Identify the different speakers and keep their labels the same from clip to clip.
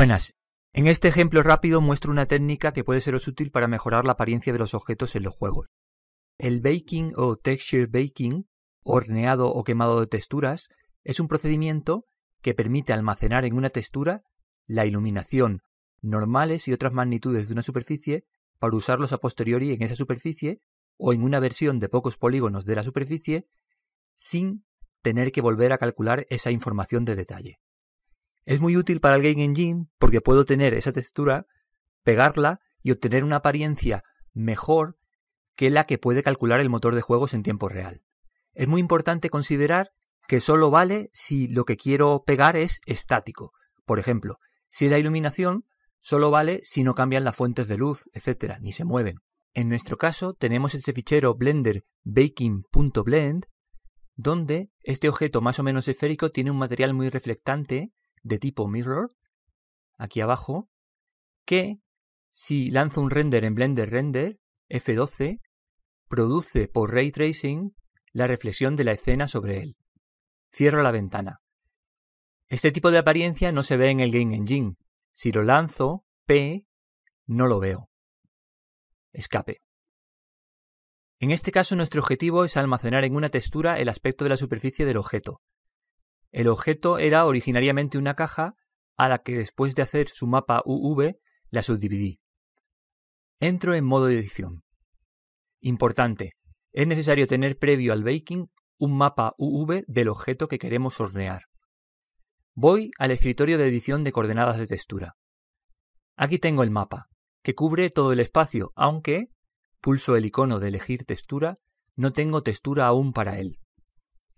Speaker 1: Buenas. En este ejemplo rápido muestro una técnica que puede seros útil para mejorar la apariencia de los objetos en los juegos. El baking o texture baking, horneado o quemado de texturas, es un procedimiento que permite almacenar en una textura la iluminación, normales y otras magnitudes de una superficie para usarlos a posteriori en esa superficie o en una versión de pocos polígonos de la superficie sin tener que volver a calcular esa información de detalle. Es muy útil para el Game Engine porque puedo tener esa textura, pegarla y obtener una apariencia mejor que la que puede calcular el motor de juegos en tiempo real. Es muy importante considerar que solo vale si lo que quiero pegar es estático. Por ejemplo, si la iluminación solo vale si no cambian las fuentes de luz, etcétera, ni se mueven. En nuestro caso tenemos este fichero blender baking.blend donde este objeto más o menos esférico tiene un material muy reflectante de tipo mirror, aquí abajo, que si lanzo un render en Blender Render, F12, produce por ray tracing la reflexión de la escena sobre él. Cierro la ventana. Este tipo de apariencia no se ve en el Game Engine. Si lo lanzo, P, no lo veo. Escape. En este caso nuestro objetivo es almacenar en una textura el aspecto de la superficie del objeto, el objeto era originariamente una caja a la que después de hacer su mapa UV la subdividí. Entro en modo de edición. Importante, es necesario tener previo al baking un mapa UV del objeto que queremos hornear. Voy al escritorio de edición de coordenadas de textura. Aquí tengo el mapa, que cubre todo el espacio, aunque, pulso el icono de elegir textura, no tengo textura aún para él.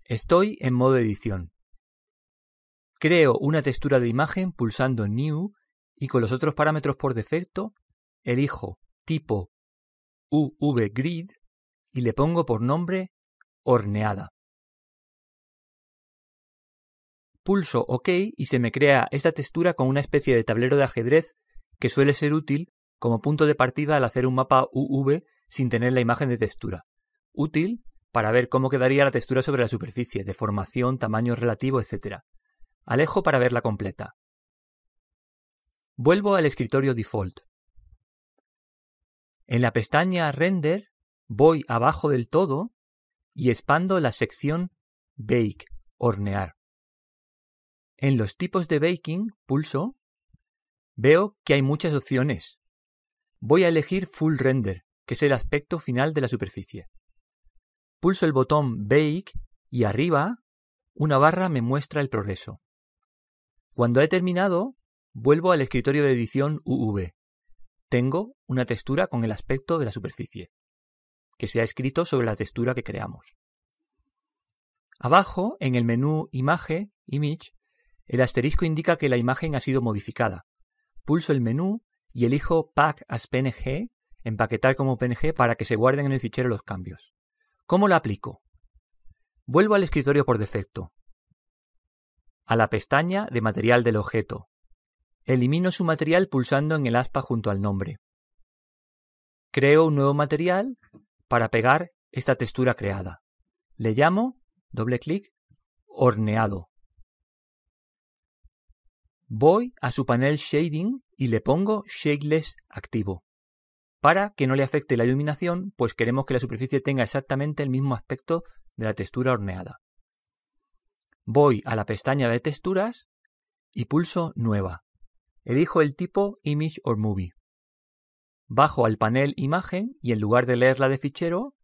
Speaker 1: Estoy en modo edición. Creo una textura de imagen pulsando New y con los otros parámetros por defecto elijo tipo UV-Grid y le pongo por nombre horneada. Pulso OK y se me crea esta textura con una especie de tablero de ajedrez que suele ser útil como punto de partida al hacer un mapa UV sin tener la imagen de textura. Útil para ver cómo quedaría la textura sobre la superficie, deformación, tamaño relativo, etc. Alejo para verla completa. Vuelvo al escritorio default. En la pestaña Render voy abajo del todo y expando la sección Bake, hornear. En los tipos de baking pulso, veo que hay muchas opciones. Voy a elegir Full Render, que es el aspecto final de la superficie. Pulso el botón Bake y arriba una barra me muestra el progreso. Cuando he terminado, vuelvo al escritorio de edición UV. Tengo una textura con el aspecto de la superficie, que se ha escrito sobre la textura que creamos. Abajo, en el menú Imagen, Image, el asterisco indica que la imagen ha sido modificada. Pulso el menú y elijo Pack as PNG, empaquetar como PNG para que se guarden en el fichero los cambios. ¿Cómo la aplico? Vuelvo al escritorio por defecto a la pestaña de material del objeto. Elimino su material pulsando en el aspa junto al nombre. Creo un nuevo material para pegar esta textura creada. Le llamo, doble clic, horneado. Voy a su panel Shading y le pongo Shadeless activo, para que no le afecte la iluminación, pues queremos que la superficie tenga exactamente el mismo aspecto de la textura horneada. Voy a la pestaña de texturas y pulso Nueva. Elijo el tipo Image or Movie. Bajo al panel Imagen y en lugar de leerla de fichero,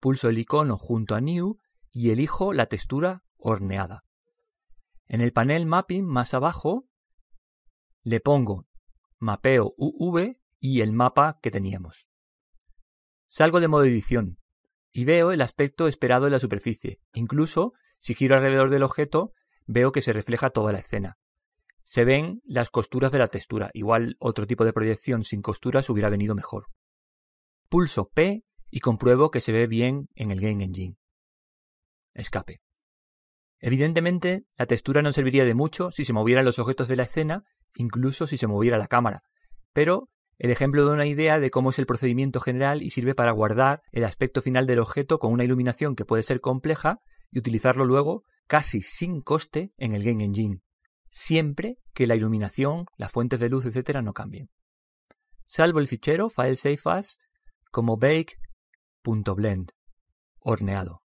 Speaker 1: pulso el icono junto a New y elijo la textura horneada. En el panel Mapping más abajo, le pongo Mapeo UV y el mapa que teníamos. Salgo de modo edición y veo el aspecto esperado en la superficie, incluso si giro alrededor del objeto, veo que se refleja toda la escena. Se ven las costuras de la textura, igual otro tipo de proyección sin costuras hubiera venido mejor. Pulso P y compruebo que se ve bien en el Game Engine. Escape. Evidentemente, la textura no serviría de mucho si se movieran los objetos de la escena, incluso si se moviera la cámara, pero el ejemplo da una idea de cómo es el procedimiento general y sirve para guardar el aspecto final del objeto con una iluminación que puede ser compleja, y utilizarlo luego casi sin coste en el Game Engine, siempre que la iluminación, las fuentes de luz, etc. no cambien. Salvo el fichero file as como bake.blend, horneado.